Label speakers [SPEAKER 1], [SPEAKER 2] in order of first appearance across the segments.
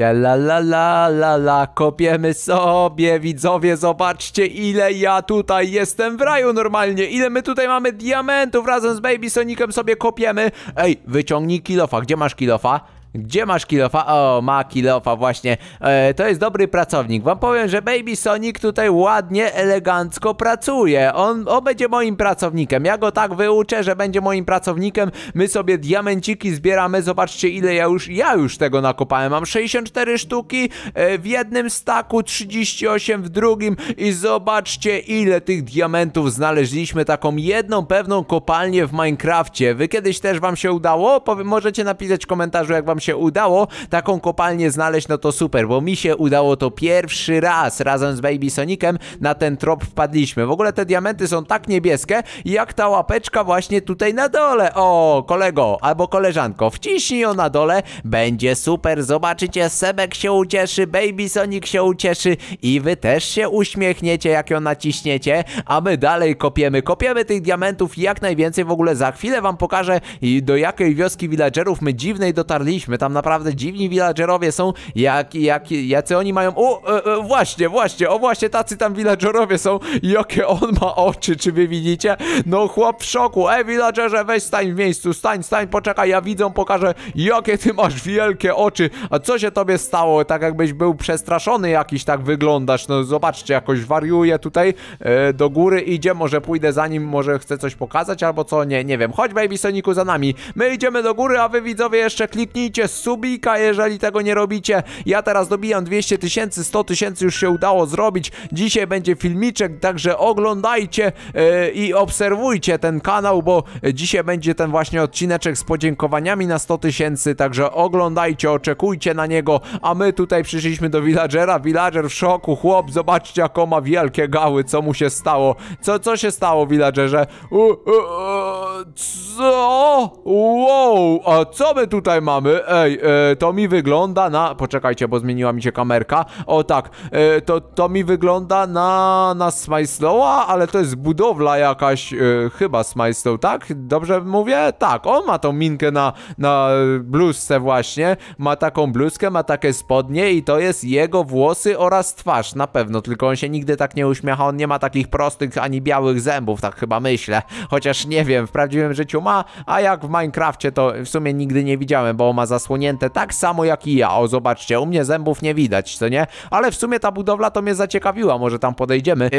[SPEAKER 1] La la la la la, kopiemy sobie, widzowie, zobaczcie ile ja tutaj jestem w raju normalnie, ile my tutaj mamy diamentów, razem z Baby Sonicem sobie kopiemy. Ej, wyciągnij kilofa, gdzie masz kilofa? Gdzie masz kilofa? O, ma kilofa właśnie. E, to jest dobry pracownik. Wam powiem, że Baby Sonic tutaj ładnie, elegancko pracuje. On, on będzie moim pracownikiem. Ja go tak wyuczę, że będzie moim pracownikiem. My sobie diamenciki zbieramy. Zobaczcie ile ja już, ja już tego nakopałem. Mam 64 sztuki e, w jednym staku, 38 w drugim i zobaczcie ile tych diamentów znaleźliśmy. Taką jedną pewną kopalnię w Minecrafcie. Wy kiedyś też wam się udało? Powie, możecie napisać w komentarzu jak wam się się udało taką kopalnię znaleźć, no to super, bo mi się udało to pierwszy raz razem z Baby Sonicem na ten trop wpadliśmy. W ogóle te diamenty są tak niebieskie, jak ta łapeczka właśnie tutaj na dole. O, kolego albo koleżanko, wciśnij ją na dole, będzie super, zobaczycie, Sebek się ucieszy, Baby Sonic się ucieszy i wy też się uśmiechniecie, jak ją naciśniecie, a my dalej kopiemy. Kopiemy tych diamentów jak najwięcej, w ogóle za chwilę wam pokażę, do jakiej wioski villagerów my dziwnej dotarliśmy, jesteśmy. Tam naprawdę dziwni villagerowie są, jak, jak, jacy oni mają... O, e, e, właśnie, właśnie, o właśnie tacy tam villagerowie są. Jakie on ma oczy, czy wy widzicie? No chłop w szoku. Ej, villagerze, weź stań w miejscu, stań, stań, poczekaj, ja widzą, pokażę, jakie ty masz wielkie oczy. A co się tobie stało? Tak jakbyś był przestraszony jakiś, tak wyglądasz. No zobaczcie, jakoś wariuje tutaj, e, do góry idzie, może pójdę za nim, może chcę coś pokazać albo co, nie, nie wiem. Chodź, Baby Soniku, za nami. My idziemy do góry, a wy widzowie jeszcze kliknijcie Zostawcie subika, jeżeli tego nie robicie. Ja teraz dobijam 200 tysięcy, 100 tysięcy już się udało zrobić. Dzisiaj będzie filmiczek, także oglądajcie yy, i obserwujcie ten kanał, bo dzisiaj będzie ten właśnie odcineczek z podziękowaniami na 100 tysięcy, także oglądajcie, oczekujcie na niego, a my tutaj przyszliśmy do villagera, villager w szoku, chłop, zobaczcie jaką ma wielkie gały, co mu się stało, co, co się stało villagerze, u, u, u, co, wow, a co my tutaj mamy, e, ej, e, to mi wygląda na... Poczekajcie, bo zmieniła mi się kamerka. O tak, e, to, to mi wygląda na, na Smajslowa, ale to jest budowla jakaś, e, chyba Smajslow, tak? Dobrze mówię? Tak, on ma tą minkę na, na bluzce właśnie. Ma taką bluzkę, ma takie spodnie i to jest jego włosy oraz twarz, na pewno. Tylko on się nigdy tak nie uśmiecha, on nie ma takich prostych ani białych zębów, tak chyba myślę. Chociaż nie wiem, w prawdziwym życiu ma, a jak w Minecrafcie to w sumie nigdy nie widziałem, bo on ma za zasłonięte tak samo jak i ja. O, zobaczcie, u mnie zębów nie widać, co nie? Ale w sumie ta budowla to mnie zaciekawiła, może tam podejdziemy. Yy,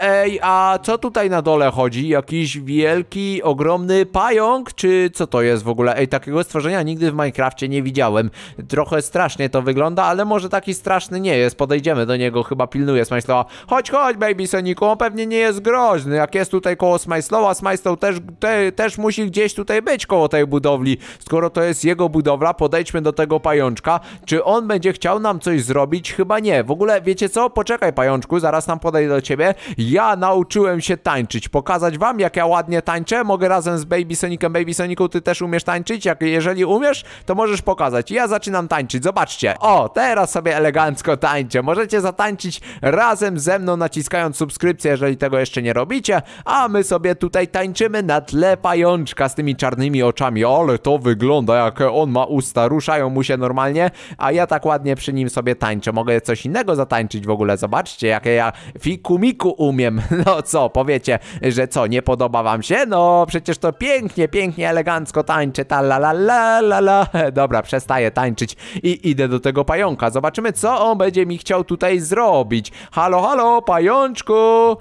[SPEAKER 1] ej, a co tutaj na dole chodzi? Jakiś wielki, ogromny pająk? Czy co to jest w ogóle? Ej, takiego stworzenia nigdy w Minecrafcie nie widziałem. Trochę strasznie to wygląda, ale może taki straszny nie jest. Podejdziemy do niego, chyba pilnuje Smajslowa. Chodź, chodź, baby Soniku, on pewnie nie jest groźny. Jak jest tutaj koło Smajslowa, Smajslow też, te, też musi gdzieś tutaj być koło tej budowli, skoro to jest jego budowla budowla, podejdźmy do tego pajączka. Czy on będzie chciał nam coś zrobić? Chyba nie. W ogóle, wiecie co? Poczekaj pajączku, zaraz nam podejdę do ciebie. Ja nauczyłem się tańczyć, pokazać wam jak ja ładnie tańczę. Mogę razem z Baby Sonicem. Baby Sonicu, ty też umiesz tańczyć? Jak, jeżeli umiesz, to możesz pokazać. Ja zaczynam tańczyć, zobaczcie. O, teraz sobie elegancko tańczę. Możecie zatańczyć razem ze mną, naciskając subskrypcję, jeżeli tego jeszcze nie robicie. A my sobie tutaj tańczymy na tle pajączka z tymi czarnymi oczami. Ale to wygląda jak on on ma usta, ruszają mu się normalnie, a ja tak ładnie przy nim sobie tańczę. Mogę coś innego zatańczyć w ogóle, zobaczcie, jakie ja fikumiku umiem. No co, powiecie, że co, nie podoba wam się? No przecież to pięknie, pięknie, elegancko tańczę, ta la la la la la. Dobra, przestaję tańczyć i idę do tego pająka. Zobaczymy, co on będzie mi chciał tutaj zrobić. Halo, halo, pajączku,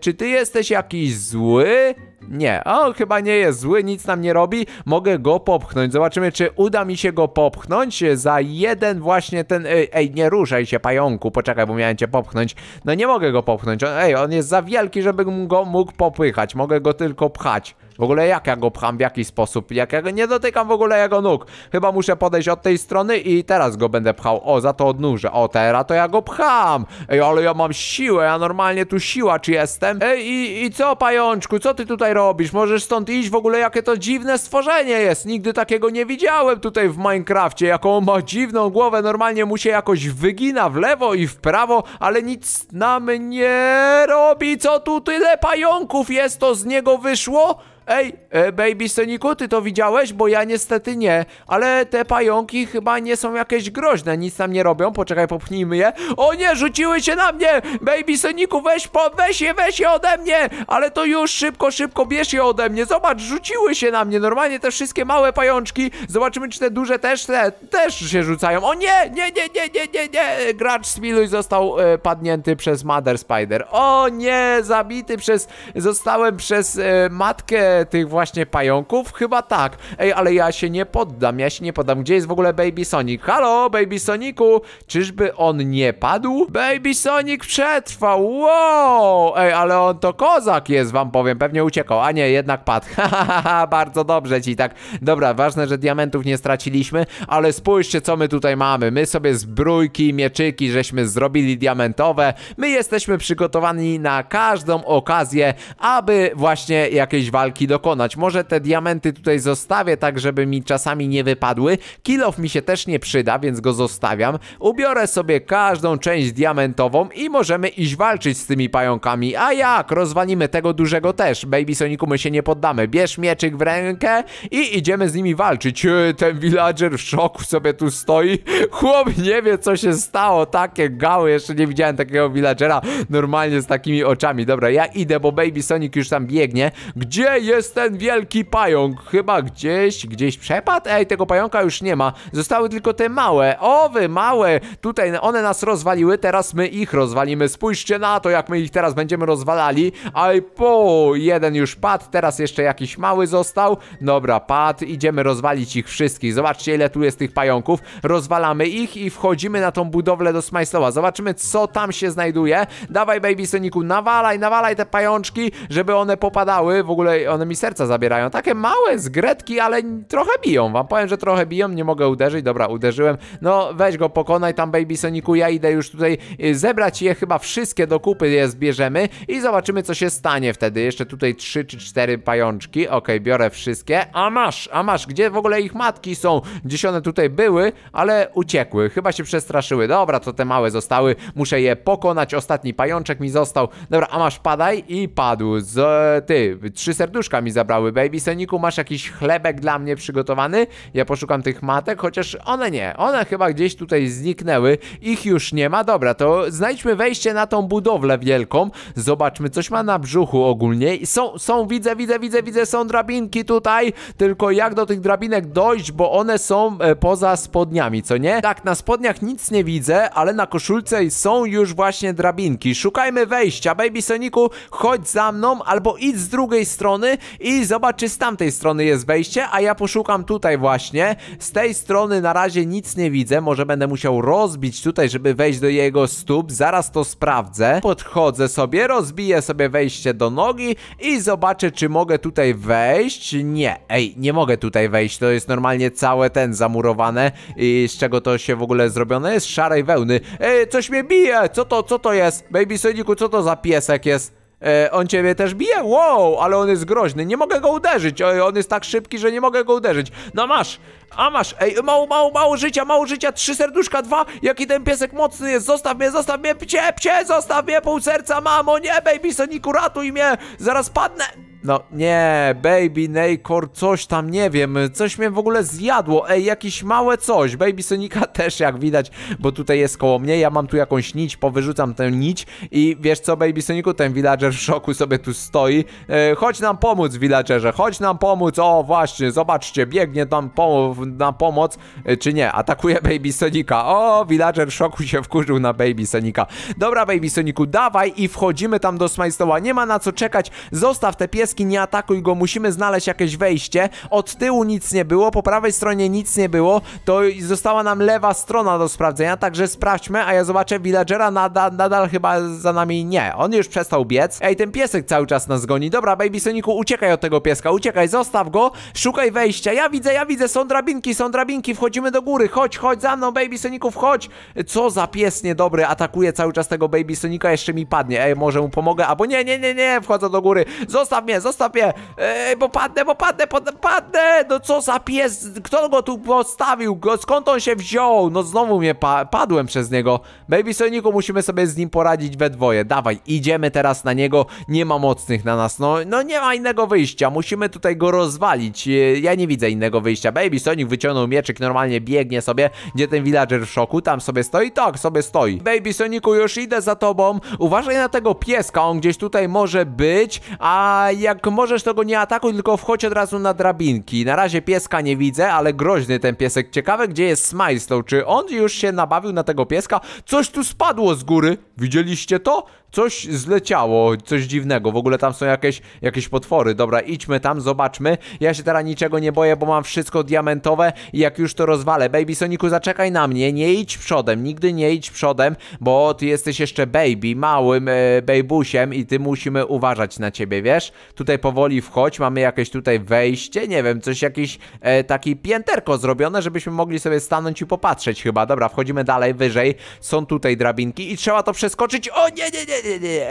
[SPEAKER 1] czy ty jesteś jakiś zły? Nie, o, chyba nie jest zły, nic nam nie robi, mogę go popchnąć. Zobaczymy, czy uda mi się go popchnąć za jeden właśnie ten... Y, ej, nie ruszaj się, pająku, poczekaj, bo miałem cię popchnąć. No nie mogę go popchnąć, on, ej, on jest za wielki, żebym go mógł popychać, mogę go tylko pchać. W ogóle jak ja go pcham, w jaki sposób? Jak ja go nie dotykam w ogóle jego nóg. Chyba muszę podejść od tej strony i teraz go będę pchał. O, za to odnurzę. O, teraz to ja go pcham. Ej, ale ja mam siłę, ja normalnie tu siła czy jestem. Ej, i, i co, pajączku, co ty tutaj robisz? Możesz stąd iść? W ogóle jakie to dziwne stworzenie jest. Nigdy takiego nie widziałem tutaj w Minecrafcie. Jaką ma dziwną głowę. Normalnie mu się jakoś wygina w lewo i w prawo, ale nic nam nie robi. Co tu tyle pająków jest? To z niego wyszło? Ej, e, baby Soniku, ty to widziałeś? Bo ja niestety nie. Ale te pająki chyba nie są jakieś groźne, nic nam nie robią. Poczekaj, popchnijmy je. O nie, rzuciły się na mnie! Baby Soniku, weź, po, weź je, weź je ode mnie! Ale to już szybko, szybko bierz je ode mnie. Zobacz, rzuciły się na mnie. Normalnie te wszystkie małe pajączki. Zobaczymy, czy te duże też, te, też się rzucają. O nie, nie, nie, nie, nie, nie, nie. Gracz Smiluj został e, padnięty przez Mother Spider. O nie, zabity przez, zostałem przez e, matkę tych właśnie pająków? Chyba tak. Ej, ale ja się nie poddam, ja się nie poddam. Gdzie jest w ogóle Baby Sonic? Halo, Baby Sonicu! Czyżby on nie padł? Baby Sonic przetrwał, wow! Ej, ale on to kozak jest, wam powiem. Pewnie uciekał, a nie, jednak padł. Hahaha, bardzo dobrze ci tak. Dobra, ważne, że diamentów nie straciliśmy, ale spójrzcie, co my tutaj mamy. My sobie zbrójki, mieczyki, żeśmy zrobili diamentowe. My jesteśmy przygotowani na każdą okazję, aby właśnie jakieś walki dokonać. Może te diamenty tutaj zostawię, tak żeby mi czasami nie wypadły. Kilof mi się też nie przyda, więc go zostawiam. Ubiorę sobie każdą część diamentową i możemy iść walczyć z tymi pająkami. A jak? Rozwalimy tego dużego też. Baby Soniku, my się nie poddamy. Bierz mieczyk w rękę i idziemy z nimi walczyć. E, ten villager w szoku sobie tu stoi. Chłop nie wie, co się stało. Takie gały. Jeszcze nie widziałem takiego villagera normalnie z takimi oczami. Dobra, ja idę, bo Baby Sonic już tam biegnie. Gdzie jest? jest ten wielki pająk? Chyba gdzieś, gdzieś przepadł? Ej, tego pająka już nie ma. Zostały tylko te małe. Owy, małe. Tutaj one nas rozwaliły, teraz my ich rozwalimy. Spójrzcie na to, jak my ich teraz będziemy rozwalali. Aj, po, jeden już padł, teraz jeszcze jakiś mały został. Dobra, padł, idziemy rozwalić ich wszystkich. Zobaczcie, ile tu jest tych pająków. Rozwalamy ich i wchodzimy na tą budowlę do Smajslowa. Zobaczymy, co tam się znajduje. Dawaj, Baby Soniku, nawalaj, nawalaj te pajączki, żeby one popadały. W ogóle one one mi serca zabierają. Takie małe zgretki, ale trochę biją. Wam powiem, że trochę biją, nie mogę uderzyć. Dobra, uderzyłem. No weź go, pokonaj tam Baby Soniku. Ja idę już tutaj y, zebrać je chyba wszystkie do kupy je zbierzemy i zobaczymy co się stanie wtedy. Jeszcze tutaj trzy czy cztery pajączki. Okej, okay, biorę wszystkie. A masz, a masz, gdzie w ogóle ich matki są? Gdzieś one tutaj były, ale uciekły. Chyba się przestraszyły. Dobra, to te małe zostały. Muszę je pokonać. Ostatni pajączek mi został. Dobra, a masz padaj i padł. Z, ty, trzy serduszka jabłuszka mi zabrały. Baby Sonicu. masz jakiś chlebek dla mnie przygotowany? Ja poszukam tych matek, chociaż one nie. One chyba gdzieś tutaj zniknęły. Ich już nie ma. Dobra, to znajdźmy wejście na tą budowlę wielką. Zobaczmy, coś ma na brzuchu ogólnie. są, są, widzę, widzę, widzę, widzę, są drabinki tutaj. Tylko jak do tych drabinek dojść, bo one są e, poza spodniami, co nie? Tak, na spodniach nic nie widzę, ale na koszulce są już właśnie drabinki. Szukajmy wejścia. Baby Soniku, chodź za mną, albo idź z drugiej strony, i czy z tamtej strony jest wejście, a ja poszukam tutaj właśnie. Z tej strony na razie nic nie widzę, może będę musiał rozbić tutaj, żeby wejść do jego stóp, zaraz to sprawdzę. Podchodzę sobie, rozbiję sobie wejście do nogi i zobaczę, czy mogę tutaj wejść. Nie, ej, nie mogę tutaj wejść, to jest normalnie całe ten zamurowane i z czego to się w ogóle zrobione jest? szarej wełny. Ej, coś mnie bije, co to, co to jest? Baby Sojniku, co to za piesek jest? E, on ciebie też bije? Wow, ale on jest groźny. Nie mogę go uderzyć. on jest tak szybki, że nie mogę go uderzyć. No masz, a masz. Ej, mało, mało, mało życia, mało życia. Trzy serduszka, dwa. Jaki ten piesek mocny jest. Zostaw mnie, zostaw mnie, pcie, pcie, zostaw mnie, pół serca, mamo. Nie, baby Soniku, ratuj mnie. Zaraz padnę. No nie, Baby Nakor, coś tam, nie wiem, coś mnie w ogóle zjadło, ej, jakieś małe coś, Baby Sonika też jak widać, bo tutaj jest koło mnie, ja mam tu jakąś nić, powyrzucam tę nić i wiesz co, Baby Soniku, ten villager w szoku sobie tu stoi, e, chodź nam pomóc, villagerze, chodź nam pomóc, o właśnie, zobaczcie, biegnie tam pom na pomoc, e, czy nie, atakuje Baby Sonika, o, villager w szoku się wkurzył na Baby Sonika, dobra Baby Soniku, dawaj i wchodzimy tam do smajstowa, nie ma na co czekać, zostaw te pies niebieski, nie atakuj go, musimy znaleźć jakieś wejście. Od tyłu nic nie było, po prawej stronie nic nie było, to została nam lewa strona do sprawdzenia, także sprawdźmy, a ja zobaczę villagera, nadal, nadal chyba za nami nie. On już przestał biec. Ej, ten piesek cały czas nas goni. Dobra, Baby Soniku, uciekaj od tego pieska, uciekaj, zostaw go, szukaj wejścia. Ja widzę, ja widzę, są drabinki, są drabinki, wchodzimy do góry, chodź, chodź za mną, Baby Soniku, wchodź. Co za pies niedobry, atakuje cały czas tego Baby Sonika, jeszcze mi padnie. Ej, może mu pomogę, albo nie, nie, nie, nie, wchodzę do góry. Zostaw mnie, zostaw mnie! Ej, bo padnę, bo padnę, pod, padnę! No co za pies? Kto go tu postawił? Skąd on się wziął? No znowu mnie pa padłem przez niego. Baby Soniku, musimy sobie z nim poradzić we dwoje. Dawaj, idziemy teraz na niego. Nie ma mocnych na nas. No, no nie ma innego wyjścia. Musimy tutaj go rozwalić. E, ja nie widzę innego wyjścia. Baby Sonic wyciągnął mieczyk, normalnie biegnie sobie. Gdzie ten villager w szoku? Tam sobie stoi? Tak, sobie stoi. Baby Soniku, już idę za tobą. Uważaj na tego pieska, on gdzieś tutaj może być. A ja jak możesz, to go nie atakuj, tylko wchodź od razu na drabinki. Na razie pieska nie widzę, ale groźny ten piesek. Ciekawe, gdzie jest Smajslow. Czy on już się nabawił na tego pieska? Coś tu spadło z góry. Widzieliście to? Coś zleciało, coś dziwnego. W ogóle tam są jakieś, jakieś potwory. Dobra, idźmy tam, zobaczmy. Ja się teraz niczego nie boję, bo mam wszystko diamentowe i jak już to rozwalę. Baby Soniku, zaczekaj na mnie. Nie idź przodem, nigdy nie idź przodem, bo ty jesteś jeszcze baby, małym e, babusiem i ty musimy uważać na ciebie, wiesz? Tutaj powoli wchodź, mamy jakieś tutaj wejście, nie wiem, coś jakieś, e, taki pięterko zrobione, żebyśmy mogli sobie stanąć i popatrzeć chyba. Dobra, wchodzimy dalej, wyżej. Są tutaj drabinki i trzeba to przeskoczyć. O nie, nie, nie!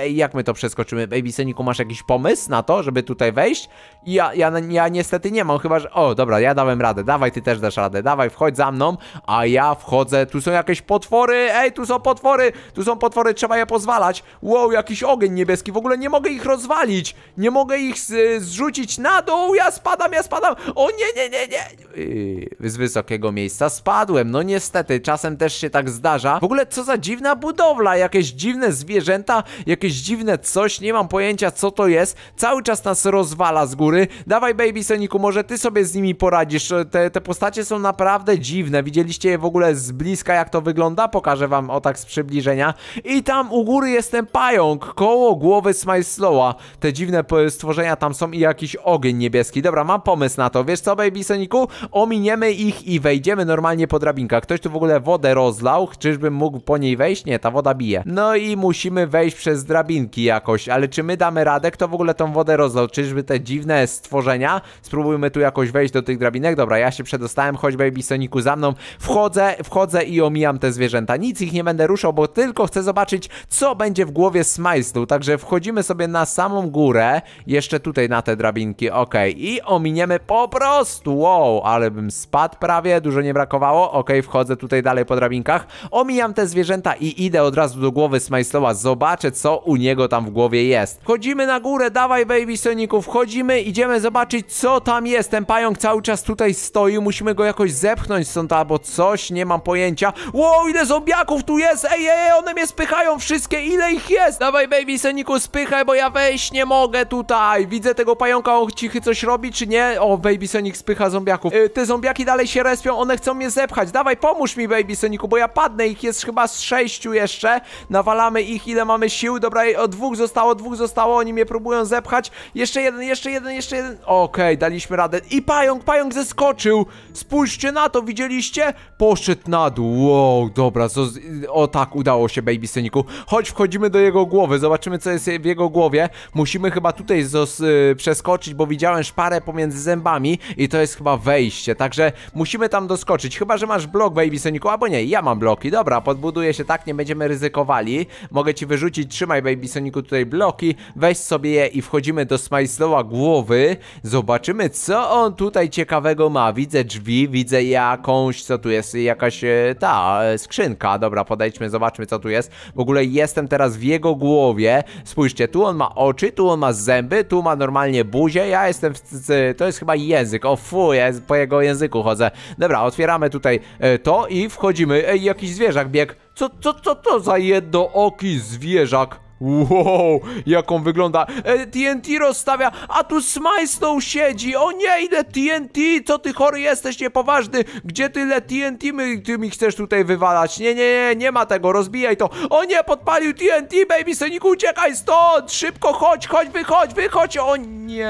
[SPEAKER 1] jak my to przeskoczymy? Baby Soniku, masz jakiś pomysł na to, żeby tutaj wejść? Ja, ja, ja niestety nie mam, chyba że... O, dobra, ja dałem radę, dawaj, ty też dasz radę, dawaj, wchodź za mną, a ja wchodzę, tu są jakieś potwory, ej, tu są potwory, tu są potwory, trzeba je pozwalać. Wow, jakiś ogień niebieski, w ogóle nie mogę ich rozwalić, nie mogę ich z, zrzucić na dół, ja spadam, ja spadam, o nie, nie, nie, nie. Yy, z wysokiego miejsca spadłem, no niestety, czasem też się tak zdarza. W ogóle co za dziwna budowla, jakieś dziwne zwierzęta jakieś dziwne coś, nie mam pojęcia co to jest, cały czas nas rozwala z góry. Dawaj Baby Soniku, może ty sobie z nimi poradzisz, te, te postacie są naprawdę dziwne, widzieliście je w ogóle z bliska jak to wygląda? Pokażę wam o tak z przybliżenia. I tam u góry jest ten pająk, koło głowy Smile Slowa. Te dziwne stworzenia tam są i jakiś ogień niebieski. Dobra, mam pomysł na to, wiesz co Baby Soniku? Ominiemy ich i wejdziemy normalnie po drabinkach. Ktoś tu w ogóle wodę rozlał, czyżbym mógł po niej wejść? Nie, ta woda bije. No i musimy wejść przez drabinki jakoś, ale czy my damy radę? Kto w ogóle tą wodę rozlał? Czyżby te dziwne stworzenia? Spróbujmy tu jakoś wejść do tych drabinek. Dobra, ja się przedostałem, chodź Baby Soniku za mną. Wchodzę, wchodzę i omijam te zwierzęta. Nic ich nie będę ruszał, bo tylko chcę zobaczyć, co będzie w głowie Smajslu. Także wchodzimy sobie na samą górę, jeszcze tutaj na te drabinki, ok. I ominiemy po prostu, wow, ale bym spadł prawie, dużo nie brakowało. Ok, wchodzę tutaj dalej po drabinkach, omijam te zwierzęta i idę od razu do głowy Smajslowa zobacz zobaczę, co u niego tam w głowie jest. Chodzimy na górę, dawaj baby Soniku, wchodzimy, idziemy zobaczyć, co tam jest. Ten pająk cały czas tutaj stoi, musimy go jakoś zepchnąć stąd albo coś, nie mam pojęcia. Wow, ile zombiaków tu jest, ej, ej, one mnie spychają wszystkie, ile ich jest? Dawaj baby Soniku, spychaj, bo ja wejść nie mogę tutaj. Widzę tego pająka, o cichy coś robi, czy nie? O, baby Sonic spycha zombiaków. Yy, te zombiaki dalej się respią, one chcą mnie zepchać. Dawaj, pomóż mi baby Soniku, bo ja padnę, ich jest chyba z sześciu jeszcze. Nawalamy ich, ile mam? mamy sił, dobra, o dwóch zostało, dwóch zostało, oni mnie próbują zepchać. Jeszcze jeden, jeszcze jeden, jeszcze jeden. Okej, okay, daliśmy radę. I pająk, pająk zeskoczył. Spójrzcie na to, widzieliście? Poszedł na dół. Wow, dobra, co z... o tak, udało się, baby syniku. Chodź, wchodzimy do jego głowy, zobaczymy, co jest w jego głowie. Musimy chyba tutaj zos... Y, przeskoczyć, bo widziałem szparę pomiędzy zębami i to jest chyba wejście, także musimy tam doskoczyć. Chyba, że masz blok, baby syniku, albo nie, ja mam bloki. Dobra, podbuduję się tak, nie będziemy ryzykowali. Mogę ci wyrzucić rzucić, trzymaj Baby Soniku tutaj bloki, weź sobie je i wchodzimy do Smajslowa głowy, zobaczymy co on tutaj ciekawego ma, widzę drzwi, widzę jakąś, co tu jest, jakaś e, ta e, skrzynka, dobra podejdźmy, zobaczmy co tu jest, w ogóle jestem teraz w jego głowie, spójrzcie, tu on ma oczy, tu on ma zęby, tu ma normalnie buzię, ja jestem w, to jest chyba język, o fu, ja po jego języku chodzę, dobra, otwieramy tutaj e, to i wchodzimy, ej jakiś zwierzak biegł, co, co, co to za jednooki zwierzak? Wow, jak on wygląda. E, TNT rozstawia, a tu Smajsnow siedzi. O nie, ile TNT, co ty chory jesteś, niepoważny. Gdzie tyle TNT my, ty mi chcesz tutaj wywalać? Nie, nie, nie, nie ma tego, rozbijaj to. O nie, podpalił TNT, baby Sonic, uciekaj stąd. Szybko, chodź, chodź, wychodź, wychodź. O nie,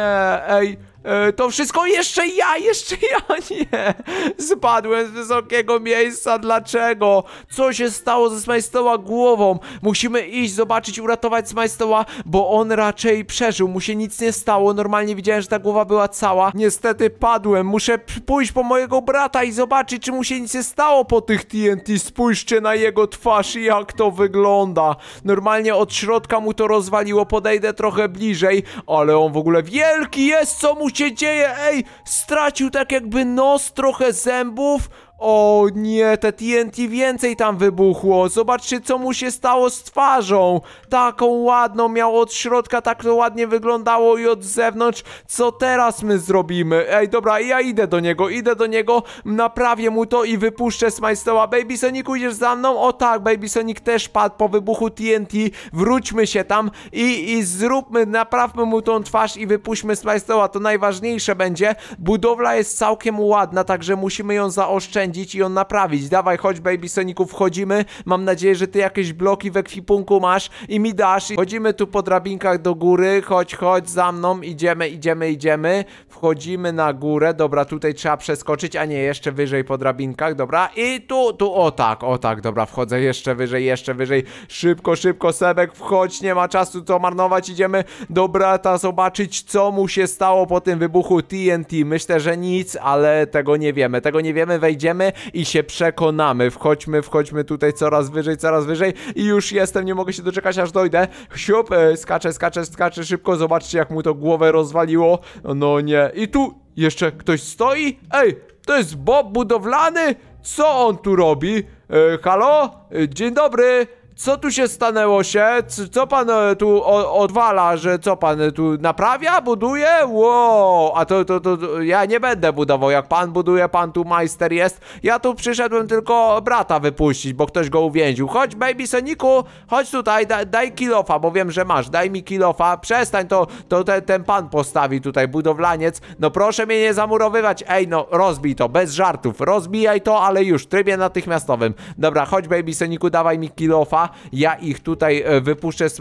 [SPEAKER 1] ej. E, to wszystko jeszcze ja, jeszcze ja, nie! Spadłem z wysokiego miejsca, dlaczego? Co się stało ze Smajstoła głową? Musimy iść, zobaczyć, uratować Smajstoła, bo on raczej przeżył, mu się nic nie stało, normalnie widziałem, że ta głowa była cała. Niestety padłem, muszę pójść po mojego brata i zobaczyć, czy mu się nic nie stało po tych TNT. Spójrzcie na jego twarz i jak to wygląda. Normalnie od środka mu to rozwaliło, podejdę trochę bliżej, ale on w ogóle wielki jest, co mu mu się dzieje? Ej, stracił tak jakby nos, trochę zębów. O nie, te TNT więcej tam wybuchło. Zobaczcie, co mu się stało z twarzą. Taką ładną miał od środka, tak to ładnie wyglądało i od zewnątrz. Co teraz my zrobimy? Ej, dobra, ja idę do niego, idę do niego, naprawię mu to i wypuszczę z Majstoła. Baby Sonic, idziesz za mną? O tak, Baby Sonic też padł po wybuchu TNT. Wróćmy się tam i, i zróbmy, naprawmy mu tą twarz i wypuśćmy z Majstoła. To najważniejsze będzie. Budowla jest całkiem ładna, także musimy ją zaoszczędzić oszczędzić i on naprawić. Dawaj, chodź baby Soniku, wchodzimy. Mam nadzieję, że ty jakieś bloki w ekwipunku masz i mi dasz. I chodzimy tu po drabinkach do góry. Chodź, chodź za mną. Idziemy, idziemy, idziemy. Wchodzimy na górę. Dobra, tutaj trzeba przeskoczyć, a nie jeszcze wyżej po drabinkach. Dobra, i tu, tu, o tak, o tak, dobra, wchodzę jeszcze wyżej, jeszcze wyżej. Szybko, szybko, Sebek, wchodź, nie ma czasu co marnować. Idziemy do brata zobaczyć, co mu się stało po tym wybuchu TNT. Myślę, że nic, ale tego nie wiemy. Tego nie wiemy, wejdziemy i się przekonamy. Wchodźmy, wchodźmy tutaj coraz wyżej, coraz wyżej i już jestem, nie mogę się doczekać aż dojdę. Siup, e, skaczę, skaczę, skaczę szybko, zobaczcie jak mu to głowę rozwaliło. No nie, i tu jeszcze ktoś stoi? Ej, to jest Bob budowlany? Co on tu robi? E, halo? E, dzień dobry. Co tu się stanęło się? Co pan e, tu odwala, że co pan e, tu naprawia, buduje? Wow, a to, to, to, to ja nie będę budował, jak pan buduje, pan tu majster jest. Ja tu przyszedłem tylko brata wypuścić, bo ktoś go uwięził. Chodź, baby Soniku, chodź tutaj, da, daj kilofa, bo wiem, że masz, daj mi kilofa. Przestań, to, to ten, ten pan postawi tutaj, budowlaniec. No proszę mnie nie zamurowywać, ej no, rozbij to, bez żartów, rozbijaj to, ale już, w trybie natychmiastowym. Dobra, chodź baby Soniku, dawaj mi kilofa. Ja ich tutaj e, wypuszczę z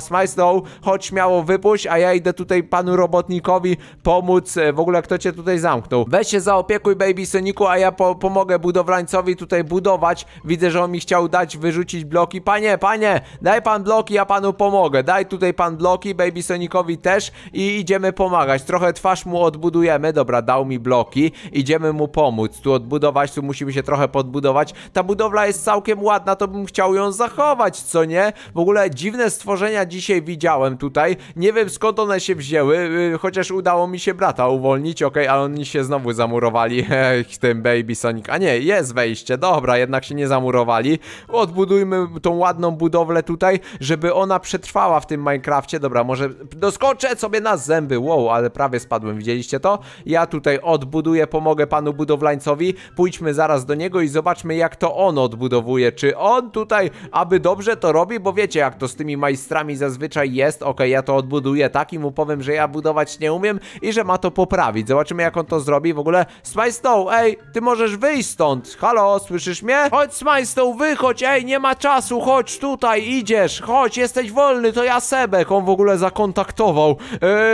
[SPEAKER 1] Smajslow, chodź śmiało wypuść, a ja idę tutaj panu robotnikowi pomóc. E, w ogóle kto cię tutaj zamknął? Weź się zaopiekuj Baby Soniku, a ja po pomogę budowlańcowi tutaj budować. Widzę, że on mi chciał dać wyrzucić bloki. Panie, panie, daj pan bloki, ja panu pomogę. Daj tutaj pan bloki, Baby Sonicowi też i idziemy pomagać. Trochę twarz mu odbudujemy. Dobra, dał mi bloki. Idziemy mu pomóc. Tu odbudować, tu musimy się trochę podbudować. Ta budowla jest całkiem ładna, to bym chciał ją zachować kombinować, co nie? W ogóle dziwne stworzenia dzisiaj widziałem tutaj. Nie wiem skąd one się wzięły, y, chociaż udało mi się brata uwolnić, okej, okay, ale oni się znowu zamurowali tym Baby Sonic. A nie, jest wejście, dobra, jednak się nie zamurowali. Odbudujmy tą ładną budowlę tutaj, żeby ona przetrwała w tym Minecrafcie. Dobra, może doskoczę sobie na zęby, wow, ale prawie spadłem, widzieliście to? Ja tutaj odbuduję, pomogę panu budowlańcowi, pójdźmy zaraz do niego i zobaczmy jak to on odbudowuje, czy on tutaj, aby dobrze to robi, bo wiecie jak to z tymi majstrami zazwyczaj jest. Okej, okay, ja to odbuduję tak i mu powiem, że ja budować nie umiem i że ma to poprawić. Zobaczymy jak on to zrobi. W ogóle Smajstow, ej, ty możesz wyjść stąd. Halo, słyszysz mnie? Chodź Smajstow, wychodź, ej, nie ma czasu, chodź tutaj, idziesz, chodź, jesteś wolny, to ja Sebek. On w ogóle zakontaktował.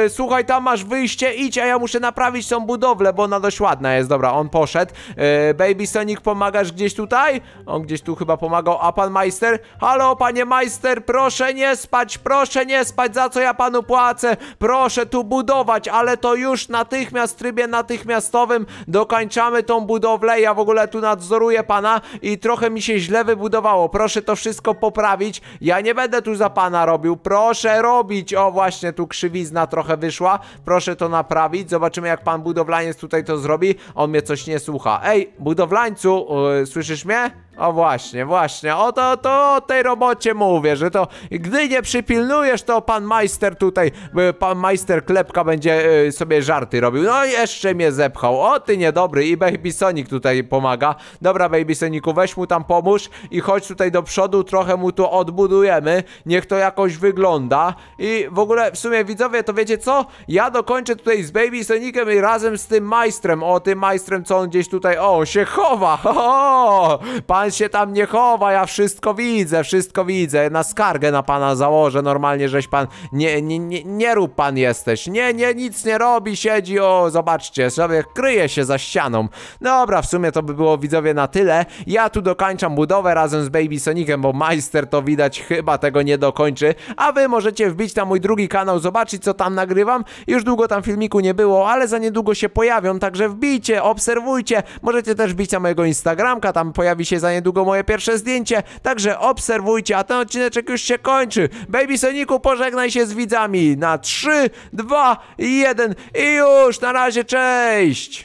[SPEAKER 1] Yy, słuchaj, tam masz wyjście, idź, a ja muszę naprawić tą budowlę, bo ona dość ładna jest. Dobra, on poszedł. Yy, Baby Sonic, pomagasz gdzieś tutaj? On gdzieś tu chyba pomagał, a pan Majster? Halo, panie majster, proszę nie spać, proszę nie spać, za co ja panu płacę? Proszę tu budować, ale to już natychmiast, w trybie natychmiastowym dokończamy tą budowlę. Ja w ogóle tu nadzoruję pana i trochę mi się źle wybudowało. Proszę to wszystko poprawić. Ja nie będę tu za pana robił. Proszę robić. O, właśnie tu krzywizna trochę wyszła. Proszę to naprawić. Zobaczymy, jak pan budowlaniec tutaj to zrobi. On mnie coś nie słucha. Ej, budowlańcu, yy, słyszysz mnie? O właśnie, właśnie, o to, to o tej robocie mówię, że to gdy nie przypilnujesz, to pan majster tutaj, pan majster Klepka będzie e, sobie żarty robił. No jeszcze mnie zepchał, o ty niedobry i Baby Sonic tutaj pomaga. Dobra Baby Sonicu, weź mu tam pomóż i chodź tutaj do przodu, trochę mu to odbudujemy, niech to jakoś wygląda. I w ogóle w sumie widzowie, to wiecie co? Ja dokończę tutaj z Baby Sonicem i razem z tym majstrem, o tym majstrem, co on gdzieś tutaj, o się chowa, o, pan Pan się tam nie chowa, ja wszystko widzę, wszystko widzę. Na skargę na pana założę normalnie, żeś pan... Nie, nie, nie, nie rób pan jesteś. Nie, nie, nic nie robi, siedzi, o, zobaczcie, sobie kryje się za ścianą. Dobra, w sumie to by było widzowie na tyle. Ja tu dokończam budowę razem z Baby Sonicem, bo majster to widać chyba tego nie dokończy. A wy możecie wbić na mój drugi kanał, zobaczyć co tam nagrywam. Już długo tam filmiku nie było, ale za niedługo się pojawią, także wbijcie, obserwujcie. Możecie też wbić na mojego Instagramka, tam pojawi się za niedługo moje pierwsze zdjęcie, także obserwujcie, a ten odcineczek już się kończy. Baby Soniku, pożegnaj się z widzami na 3, 2, 1 i już, na razie, cześć!